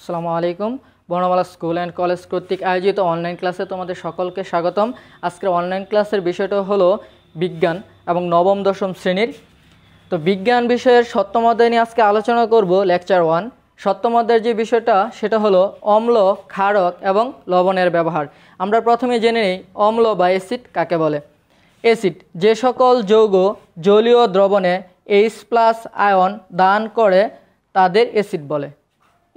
আসসালামু আলাইকুম বর্ণমালা স্কুল অ্যান্ড কলেজ কর্তৃক আয়োজিত অনলাইন ক্লাসে তোমাদের সকলকে স্বাগতম আজকের অনলাইন ক্লাসের বিষয়টা হলো বিজ্ঞান এবং নবম দশম শ্রেণীর তো বিজ্ঞান বিষয়ের সপ্তম অধ্যায় নিয়ে আজকে আলোচনা করব লেকচার ওয়ান সপ্তম অধ্যায়ের যে বিষয়টা সেটা হলো অম্ল ক্ষারক এবং লবণের ব্যবহার আমরা প্রথমে জেনে নিই অম্ল বা অ্যাসিড কাকে বলে অ্যাসিড যে সকল যৌগ জলীয় দ্রবণে এইচ প্লাস আয়ন দান করে তাদের অ্যাসিড বলে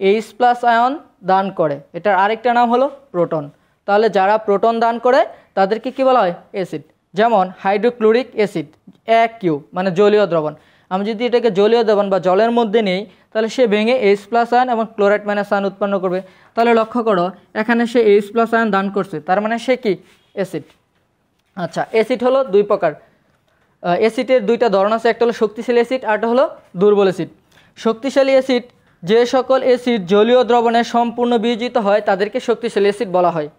এইচ প্লাস আয়ন দান করে এটার আরেকটা নাম হলো প্রোটন তাহলে যারা প্রোটন দান করে তাদেরকে কী বলা হয় অ্যাসিড যেমন হাইড্রোক্লোরিক অ্যাসিড এক কিউ মানে জলীয় দ্রবণ আমি যদি এটাকে জলীয় দ্রবণ বা জলের মধ্যে নেই তাহলে সে ভেঙে এইচ প্লাস আয়ন এবং ক্লোরাইড মাইনাস আয়ন উৎপন্ন করবে তাহলে লক্ষ্য করো এখানে সে এইচ প্লাস আয়ন দান করছে তার মানে সে কি অ্যাসিড আচ্ছা অ্যাসিড হলো দুই প্রকার অ্যাসিডের দুইটা ধরন আছে একটা হলো শক্তিশালী অ্যাসিড আরটা হলো দুর্বল অ্যাসিড শক্তিশালী অ্যাসিড যে সকল অ্যাসিড জলীয় দ্রবণে সম্পূর্ণ বিয়োজিত হয় তাদেরকে শক্তিশালী অ্যাসিড বলা হয়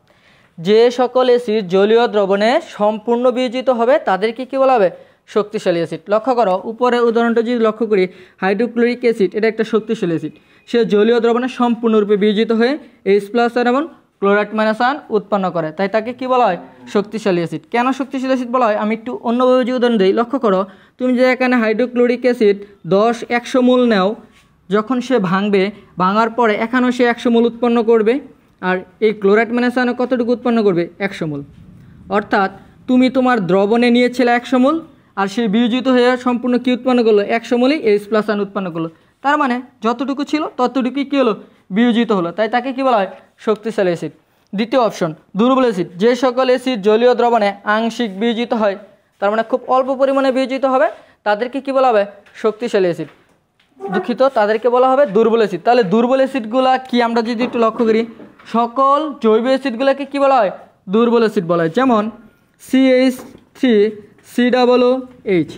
যে সকল অ্যাসিড জলীয় দ্রবণে সম্পূর্ণ বিয়োজিত হবে তাদেরকে কী বলা হবে শক্তিশালী অ্যাসিড লক্ষ্য করো উপরে উদাহরণটা যদি লক্ষ্য করি হাইড্রোক্লোরিক অ্যাসিড এটা একটা শক্তিশালী অ্যাসিড সে জলীয় দ্রবণে সম্পূর্ণরূপে বিয়োজিত হয়ে এইচ প্লাস এবং ক্লোরাইড মাইনাস আন উৎপন্ন করে তাই তাকে কি বলা হয় শক্তিশালী অ্যাসিড কেন শক্তিশালী অ্যাসিড বলা হয় আমি একটু অন্যভাবে যদি উদাহরণ দিই লক্ষ্য করো তুমি যে এখানে হাইড্রোক্লোরিক অ্যাসিড দশ একশো মূল নেও যখন সে ভাঙবে ভাঙার পরে এখানেও সে একশো মূল উৎপন্ন করবে আর এই ক্লোরাইড মাইনাস কতটুকু উৎপন্ন করবে একশো মূল অর্থাৎ তুমি তোমার দ্রবণে নিয়েছিলে একশো মূল আর সে বিয়োজিত হয়ে সম্পূর্ণ কী উৎপন্ন করলো একশো মূলই এইচ প্লাস আয়ন উৎপন্ন করলো তার মানে যতটুকু ছিল ততটুকুই কী হলো বিয়োজিত হলো তাই তাকে কী বলা হয় শক্তিশালী অ্যাসিড দ্বিতীয় অপশন দুর্বল অ্যাসিড যে সকল অ্যাসিড জলীয় দ্রবণে আংশিক বিয়োজিত হয় তার মানে খুব অল্প পরিমাণে বিয়োজিত হবে তাদেরকে কী বলা হবে শক্তিশালী অ্যাসিড দুঃখিত তাদেরকে বলা হবে দুর্বল অ্যাসিড তাহলে দুর্বল অ্যাসিডগুলা কি আমরা যদি একটু লক্ষ্য করি সকল জৈব অ্যাসিডগুলোকে কি বলা হয় দুর্বল অ্যাসিড বলা হয় যেমন CH three C double O H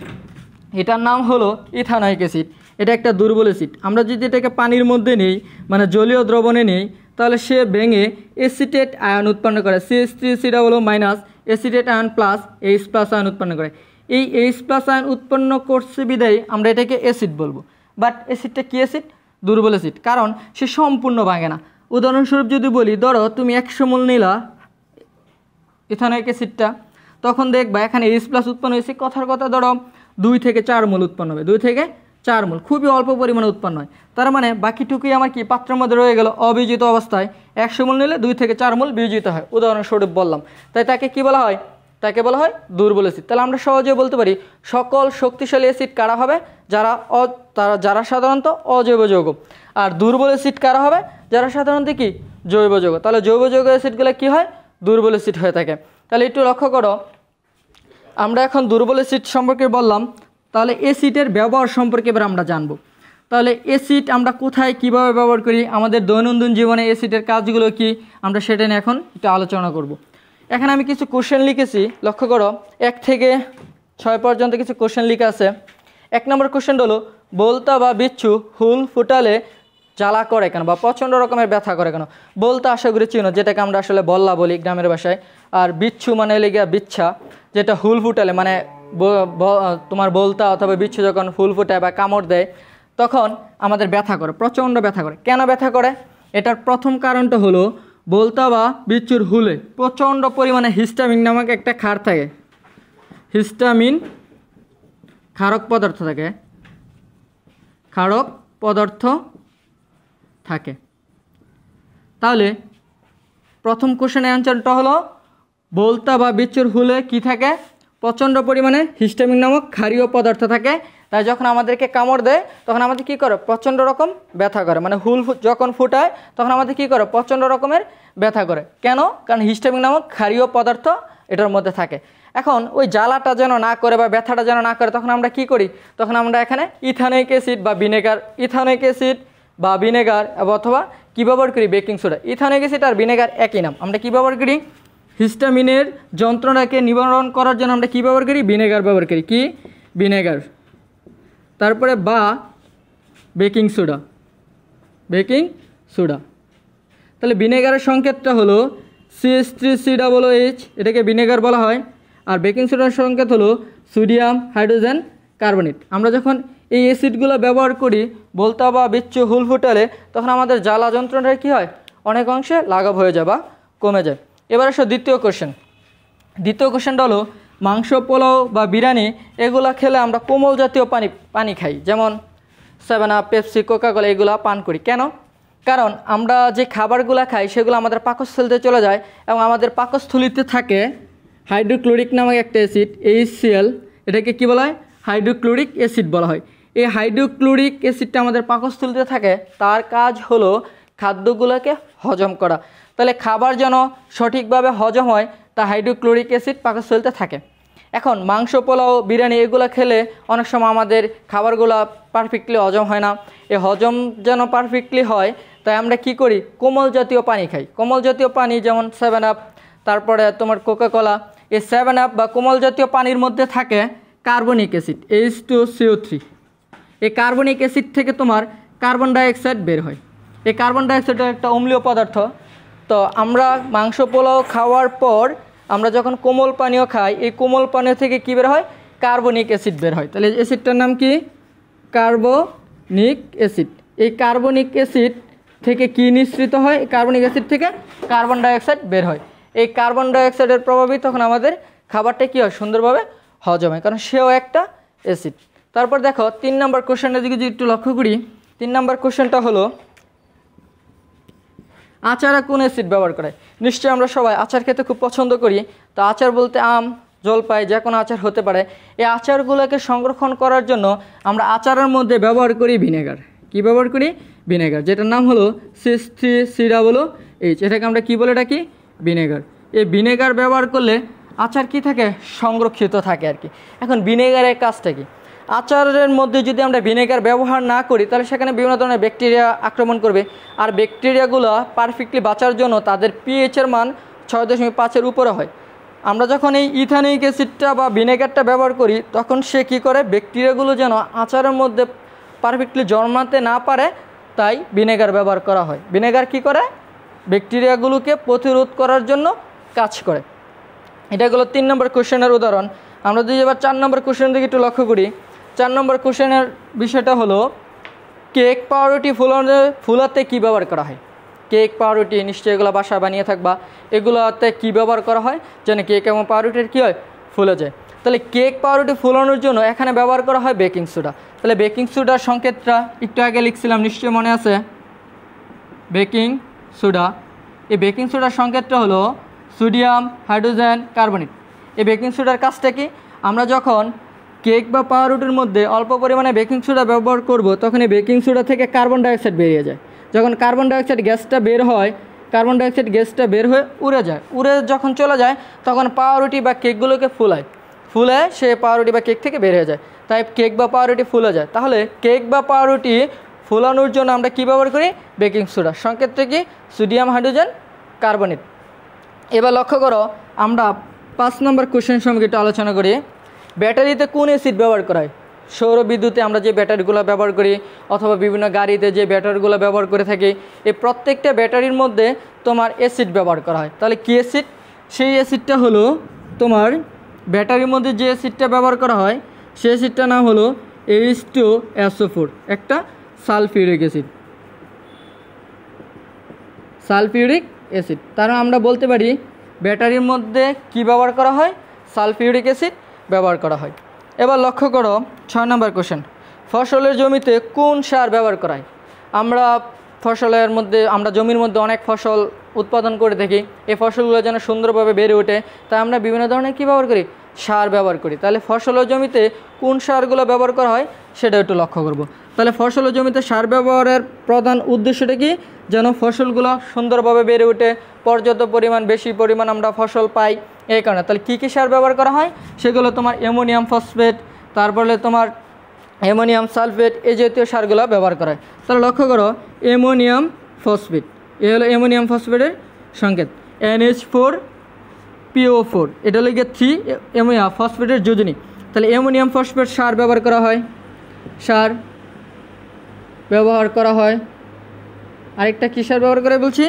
এটার নাম হলো ইথানাইক অ্যাসিড এটা একটা দুর্বল অ্যাসিড আমরা যদি এটাকে পানির মধ্যে নেই মানে জলীয় দ্রবণে নিই তাহলে সে ভেঙে এসিটেট আয়ন উৎপন্ন করে CS three C double O minus acetate ion plus H plus ion উৎপন্ন করে এই এইচ প্লাস আয়ন উৎপন্ন করছে বিদায় আমরা এটাকে অ্যাসিড বলবো বাট এ সিটটা কী অ্যাসিড দুর্বল অ্যাসিড কারণ সে সম্পূর্ণ ভাঙে না উদাহরণস্বরূপ যদি বলি ধরো তুমি একশো মূল নিলা ইথানোয়িক অ্যাসিডটা তখন দেখবা এখানে এইচ প্লাস উৎপন্ন হয়েছে কথার কথা ধরো দুই থেকে চার মূল উৎপন্ন হবে দুই থেকে চার মূল খুবই অল্প পরিমাণে উৎপন্ন হয় তার মানে বাকিটুকুই আমার কি পাত্রের মধ্যে রয়ে গেল অবিজিত অবস্থায় একশো মূল নিলে দুই থেকে চার মূল বিজিত হয় উদাহরণস্বরূপ বললাম তাই তাকে কি বলা হয় তাকে বলা হয় দুর্বল অ্যাসিড তাহলে আমরা সহজে বলতে পারি সকল শক্তিশালী অ্যাসিড কারা হবে যারা অ তারা যারা সাধারণত অজৈব যৌগ আর দুর্বল অ্যাসিড কারা হবে যারা সাধারণত কি জৈব যৌগ তাহলে জৈব যৌগ অ্যাসিডগুলো কী হয় দুর্বল অ্যাসিড হয়ে থাকে তাহলে একটু লক্ষ্য করো আমরা এখন দুর্বল অ্যাসিড সম্পর্কে বললাম তাহলে অ্যাসিডের ব্যবহার সম্পর্কে এবার আমরা জানব তাহলে অ্যাসিড আমরা কোথায় কিভাবে ব্যবহার করি আমাদের দৈনন্দিন জীবনে অ্যাসিডের কাজগুলো কি আমরা সেটা নিয়ে এখন একটু আলোচনা করব এখানে আমি কিছু কোশ্চেন লিখেছি লক্ষ্য করো এক থেকে ছয় পর্যন্ত কিছু কোশ্চেন লিখে আছে এক নম্বর কোশ্চেন হলো বলতা বা বিচ্ছু হুল ফুটালে জ্বালা করে কেন বা প্রচণ্ড রকমের ব্যথা করে কেন বলতা আশা করি চিহ্ন যেটাকে আমরা আসলে বল্লা বলি গ্রামের ভাষায় আর বিচ্ছু মানে লেগে বিচ্ছা যেটা হুল ফুটালে মানে তোমার বলতা অথবা বিচ্ছু যখন ফুল ফুটায় বা কামড় দেয় তখন আমাদের ব্যথা করে প্রচণ্ড ব্যথা করে কেন ব্যথা করে এটার প্রথম কারণটা হলো বলতা বা বিচ্ছুর হুলে প্রচণ্ড পরিমাণে হিস্টামিন নামক একটা ক্ষার থাকে হিস্টামিন ক্ষারক পদার্থ থাকে ক্ষারক পদার্থ থাকে তাহলে প্রথম কোশ্চেনের অ্যান্সারটা হলো বলতা বা বিচ্ছুর হুলে কি থাকে প্রচণ্ড পরিমাণে হিস্টামিন নামক ক্ষারীয় পদার্থ থাকে তাই যখন আমাদেরকে কামড় দেয় তখন আমাদের কি করে প্রচণ্ড রকম ব্যথা করে মানে হুল যখন ফুটায় তখন আমাদের কি করে প্রচণ্ড রকমের ব্যথা করে কেন কারণ হিস্টামিন নামক ক্ষারীয় পদার্থ এটার মধ্যে থাকে এখন ওই জ্বালাটা যেন না করে বা ব্যথাটা যেন না করে তখন আমরা কি করি তখন আমরা এখানে ইথানিক অ্যাসিড বা ভিনেগার ইথানিক অ্যাসিড বা ভিনেগার অথবা কী ব্যবহার করি বেকিং সোডা ইথানিক অ্যাসিড আর ভিনেগার একই নাম আমরা কী ব্যবহার করি হিস্টামিনের যন্ত্রণাকে নিবারণ করার জন্য আমরা কী ব্যবহার করি ভিনেগার ব্যবহার করি কি ভিনেগার তারপরে বা বেকিং সোডা বেকিং সোডা তাহলে ভিনেগারের সংকেতটা হলো CS three C double H এটাকে ভিনেগার বলা হয় আর বেকিং সোডার সংকেত হলো সোডিয়াম হাইড্রোজেন কার্বনেট আমরা যখন এই অ্যাসিডগুলো ব্যবহার করি বলতা বা বিচ্ছু হুল ফুটালে তখন আমাদের জ্বালা যন্ত্রণার কী হয় অনেক অংশে লাঘব হয়ে যায় বা কমে যায় এবার আসো দ্বিতীয় কোশ্চেন দ্বিতীয় কোশ্চেনটা হলো মাংস পোলাও বা বিরিয়ানি এগুলা খেলে আমরা কোমল জাতীয় পানি পানি খাই যেমন সেভেন আপ পেপসি কোকাকোলা এগুলো পান করি কেন কারণ আমরা যে খাবারগুলো খাই সেগুলো আমাদের পাকস্থলিতে চলে যায় এবং আমাদের পাকস্থলিতে থাকে হাইড্রোক্লোরিক নামক একটা অ্যাসিড এইচসিএল এটাকে কী বলা হয় হাইড্রোক্লোরিক অ্যাসিড বলা হয় এই হাইড্রোক্লোরিক অ্যাসিডটা আমাদের পাকস্থলিতে থাকে তার কাজ হলো খাদ্যগুলোকে হজম করা তাহলে খাবার যেন সঠিকভাবে হজম হয় তা হাইড্রোক্লোরিক অ্যাসিড পাকস্থলিতে থাকে এখন মাংস পোলাও বিরিয়ানি এগুলো খেলে অনেক সময় আমাদের খাবারগুলো পারফেক্টলি হজম হয় না এ হজম যেন পারফেক্টলি হয় তাই আমরা কি করি কোমল জাতীয় পানি খাই কোমল জাতীয় পানি যেমন সেভেন আপ তারপরে তোমার কোকাকোলা এই সেভেন আপ বা কোমল জাতীয় পানির মধ্যে থাকে carbonic acid H two CO three এই কার্বনিক অ্যাসিড থেকে তোমার কার্বন ডাইঅক্সাইড বের হয় এই কার্বন ডাইঅক্সাইড একটা অম্লীয় পদার্থ তো আমরা মাংস পোলাও খাওয়ার পর আমরা যখন কোমল পানীয় খাই এই কোমল পানীয় থেকে কী বের হয় কার্বনিক অ্যাসিড বের হয় তাহলে অ্যাসিডটার নাম কি কার্বনিক অ্যাসিড এই কার্বনিক অ্যাসিড থেকে কি নিঃসৃত হয় কার্বনিক অ্যাসিড থেকে কার্বন ডাইঅক্সাইড বের হয় এই কার্বন ডাইঅক্সাইডের প্রভাবে তখন আমাদের খাবারটা কী হয় সুন্দরভাবে হজম হয় কারণ সেও একটা অ্যাসিড তারপর দেখো তিন নম্বর কোশ্চেনটা দিকে যদি একটু লক্ষ্য করি তিন নম্বর কোশ্চেনটা হলো আচারা কোন অ্যাসিড ব্যবহার করে নিশ্চয়ই আমরা সবাই আচার খেতে খুব পছন্দ করি তো আচার বলতে আম জলপাই যে কোনো আচার হতে পারে এই আচারগুলোকে সংরক্ষণ করার জন্য আমরা আচারের মধ্যে ব্যবহার করি ভিনেগার কি ব্যবহার করি ভিনেগার যেটার নাম হলো সিস থ্রি সিরা বলো এইচ এটাকে আমরা কি বলে ডাকি ভিনেগার এই ভিনেগার ব্যবহার করলে আচার কি থাকে সংরক্ষিত থাকে আর কি এখন ভিনেগারের কাজটা কি আচারের মধ্যে যদি আমরা ভিনেগার ব্যবহার না করি তাহলে সেখানে বিভিন্ন ধরনের ব্যাকটেরিয়া আক্রমণ করবে আর ব্যাকটেরিয়াগুলো পারফেক্টলি বাঁচার জন্য তাদের পিএইচের মান ছয় দশমিক পাঁচের উপরে হয় আমরা যখন এই ইথানিক অ্যাসিডটা বা ভিনেগারটা ব্যবহার করি তখন সে কী করে ব্যাকটেরিয়াগুলো যেন আচারের মধ্যে পারফেক্টলি জন্মাতে না পারে তাই ভিনেগার ব্যবহার করা হয় ভিনেগার কি করে ব্যাকটেরিয়াগুলোকে প্রতিরোধ করার জন্য কাজ করে এটা হলো তিন নম্বর কোশ্চেনের উদাহরণ আমরা যদি এবার চার নম্বর কোশ্চেন দিকে একটু লক্ষ্য করি চার নম্বর কোশ্চেনের বিষয়টা হলো কেক পাউরুটি ফুলানো ফুলাতে কী ব্যবহার করা হয় কেক পাউরুটি নিশ্চয়ই এগুলো বাসা বানিয়ে থাকবা এগুলোতে কী ব্যবহার করা হয় যেন কেক এবং পাউরুটির কী হয় ফুলে যায় তাহলে কেক পাউরুটি ফুলানোর জন্য এখানে ব্যবহার করা হয় বেকিং সোডা তাহলে বেকিং সোডার সংকেতটা একটু আগে লিখছিলাম নিশ্চয়ই মনে আছে বেকিং সোডা এই বেকিং সোডার সংকেতটা হলো সোডিয়াম হাইড্রোজেন কার্বনেট এই বেকিং সোডার কাজটা কি আমরা যখন কেক বা পাওয়ারুটির মধ্যে অল্প পরিমাণে বেকিং সোডা ব্যবহার করব তখন এই বেকিং সোডা থেকে কার্বন ডাইঅক্সাইড বেরিয়ে যায় যখন কার্বন ডাইঅক্সাইড গ্যাসটা বের হয় কার্বন ডাইঅক্সাইড গ্যাসটা বের হয়ে উড়ে যায় উড়ে যখন চলে যায় তখন পাউরুটি বা কেকগুলোকে ফুলায় ফুলে সে পাউরুটি বা কেক থেকে বের হয়ে যায় তাই কেক বা পাউরুটি ফুলে যায় তাহলে কেক বা পাউরুটি ফুলানোর জন্য আমরা কী ব্যবহার করি বেকিং সোডা সংকেত থেকে সোডিয়াম হাইড্রোজেন কার্বনেট এবার লক্ষ্য করো আমরা পাঁচ নম্বর কোশ্চেন সম্পর্কে একটু আলোচনা করি ব্যাটারিতে কোন এসিড ব্যবহার করা হয় সৌর বিদ্যুতে আমরা যে ব্যাটারিগুলো ব্যবহার করি অথবা বিভিন্ন গাড়িতে যে ব্যাটারিগুলো ব্যবহার করে থাকি এই প্রত্যেকটা ব্যাটারির মধ্যে তোমার এসিড ব্যবহার করা হয় তাহলে কী অ্যাসিড সেই অ্যাসিডটা হলো তোমার ব্যাটারির মধ্যে যে অ্যাসিডটা ব্যবহার করা হয় সেই অ্যাসিডটা নাম হলো এইচ টু অ্যাসোফোর একটা সালফিউরিক অ্যাসিড সালফিউরিক অ্যাসিড তারা আমরা বলতে পারি ব্যাটারির মধ্যে কি ব্যবহার করা হয় সালফিউরিক অ্যাসিড ব্যবহার করা হয় এবার লক্ষ্য করো ছয় নম্বর কোশ্চেন ফসলের জমিতে কোন সার ব্যবহার করায় আমরা ফসলের মধ্যে আমরা জমির মধ্যে অনেক ফসল উৎপাদন করে থাকি এই ফসলগুলো যেন সুন্দরভাবে বেড়ে ওঠে তাই আমরা বিভিন্ন ধরনের কী ব্যবহার করি সার ব্যবহার করি তাহলে ফসলের জমিতে কোন সারগুলো ব্যবহার করা হয় সেটা একটু লক্ষ্য করবো তাহলে ফসল ও জমিতে সার ব্যবহারের প্রধান উদ্দেশ্যটা কি যেন ফসলগুলো সুন্দরভাবে বেড়ে ওঠে পর্যাপ্ত পরিমাণ বেশি পরিমাণ আমরা ফসল পাই এই কারণে তাহলে কী কী সার ব্যবহার করা হয় সেগুলো তোমার অ্যামোনিয়াম ফসফেট তারপরে তোমার অ্যামোনিয়াম সালফেট এই জাতীয় সারগুলো ব্যবহার করা হয় তাহলে লক্ষ্য করো অ্যামোনিয়াম ফসফেট এ হলো অ্যামোনিয়াম ফসফেটের সংকেত এনএইচ ফোর পিও ফোর এটা হলো গিয়ে থ্রি অ্যামোনিয়াম ফসফেটের যোজনী তাহলে অ্যামোনিয়াম ফসফেট সার ব্যবহার করা হয় সার ব্যবহার করা হয় আরেকটা কী সার ব্যবহার করে বলছি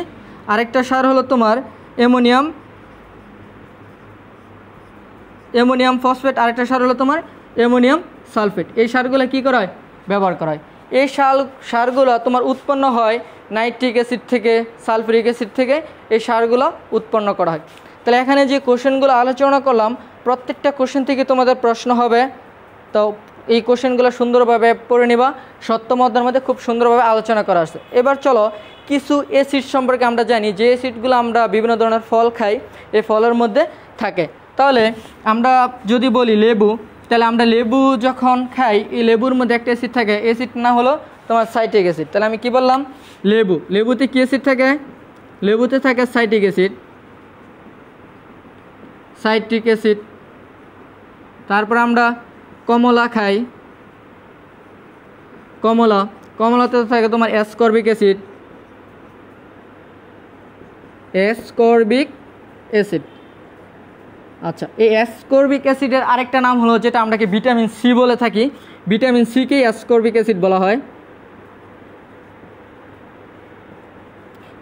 আরেকটা সার হলো তোমার অ্যামোনিয়াম অ্যামোনিয়াম ফসফেট আরেকটা সার হলো তোমার অ্যামোনিয়াম সালফেট এই সারগুলো কী করা হয় ব্যবহার করা হয় এই সার সারগুলো তোমার উৎপন্ন হয় নাইট্রিক অ্যাসিড থেকে সালফিউরিক অ্যাসিড থেকে এই সারগুলো উৎপন্ন করা হয় তাহলে এখানে যে কোশ্চেনগুলো আলোচনা করলাম প্রত্যেকটা কোশ্চেন থেকে তোমাদের প্রশ্ন হবে তো এই কোশ্চেনগুলো সুন্দরভাবে পড়ে নিবা সত্যমতার মধ্যে খুব সুন্দরভাবে আলোচনা করা আছে এবার চলো কিছু এসিড সম্পর্কে আমরা জানি যে এসিডগুলো আমরা বিভিন্ন ধরনের ফল খাই এই ফলের মধ্যে থাকে তাহলে আমরা যদি বলি লেবু তাহলে আমরা লেবু যখন খাই এই লেবুর মধ্যে একটা অ্যাসিড থাকে অ্যাসিড না হলো তোমার সাইটিক অ্যাসিড তাহলে আমি কি বললাম লেবু লেবুতে কী অ্যাসিড থাকে লেবুতে থাকে সাইটিক অ্যাসিড সাইট্রিক অ্যাসিড তারপর আমরা কমলা খাই কমলা কমলাতে থাকে তোমার অ্যাসকর্বিক অ্যাসিড অ্যাসকর্বিক অ্যাসিড আচ্ছা এই অ্যাসকর্বিক অ্যাসিডের আরেকটা নাম হলো যেটা আমরাকে ভিটামিন সি বলে থাকি ভিটামিন সিকেই অ্যাসকর্বিক অ্যাসিড বলা হয়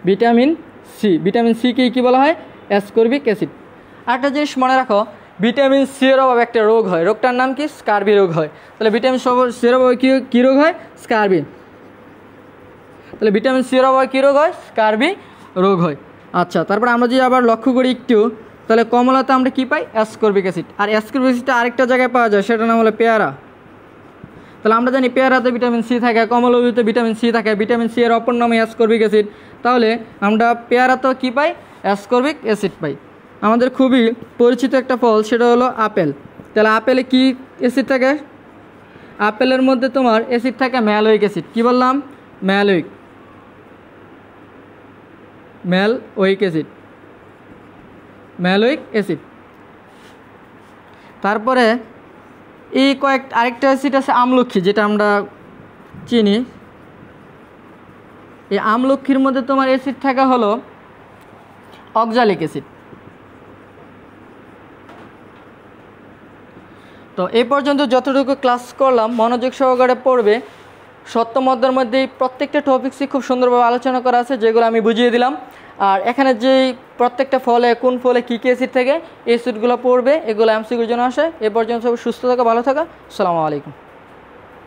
ভিটামিন সি ভিটামিন সিকেই কী বলা হয় অ্যাসকর্বিক অ্যাসিড আরেকটা জিনিস মনে রাখো ভিটামিন সি এর অভাবে একটা রোগ হয় রোগটার নাম কি স্কার্বি রোগ হয় তাহলে ভিটামিন সি এর অভাবে কি কী রোগ হয় স্কার্বি তাহলে ভিটামিন সি এর অভাবে কী রোগ হয় স্কার্বি রোগ হয় আচ্ছা তারপর আমরা যদি আবার লক্ষ্য করি একটু তাহলে কমলাতে আমরা কী পাই অ্যাসকর্বিক অ্যাসিড আর অ্যাসকর্বিক অ্যাসিডটা আরেকটা জায়গায় পাওয়া যায় সেটা নাম হলো পেয়ারা তাহলে আমরা জানি পেয়ারাতে ভিটামিন সি থাকে কমলবিতে ভিটামিন সি থাকে ভিটামিন সি এর অপর নামে অ্যাসকর্বিক অ্যাসিড তাহলে আমরা পেয়ারাতেও কী পাই অ্যাসকর্বিক অ্যাসিড পাই আমাদের খুবই পরিচিত একটা ফল সেটা হলো আপেল তাহলে আপেলে কি অ্যাসিড থাকে আপেলের মধ্যে তোমার অ্যাসিড থাকে ম্যালোইক অ্যাসিড কি বললাম ম্যালোইক ম্যাল ওইক অ্যাসিড ম্যালোইক অ্যাসিড তারপরে এই কয়েক আরেকটা অ্যাসিড আছে আমলক্ষী যেটা আমরা চিনি এই আমলক্ষীর মধ্যে তোমার অ্যাসিড থাকা হলো অক্সালিক অ্যাসিড তো এই পর্যন্ত যতটুকু ক্লাস করলাম মনোযোগ সহকারে পড়বে সত্য অধ্যায়ের মধ্যে প্রত্যেকটা টপিক্সই খুব সুন্দরভাবে আলোচনা করা আছে যেগুলো আমি বুঝিয়ে দিলাম আর এখানে যে প্রত্যেকটা ফলে কোন ফলে কী কী এসিড থেকে এই সিটগুলো পড়বে এগুলো এমসিকিউর জন্য আসে এ পর্যন্ত সব সুস্থ থাকা ভালো থাকা সালামু আলাইকুম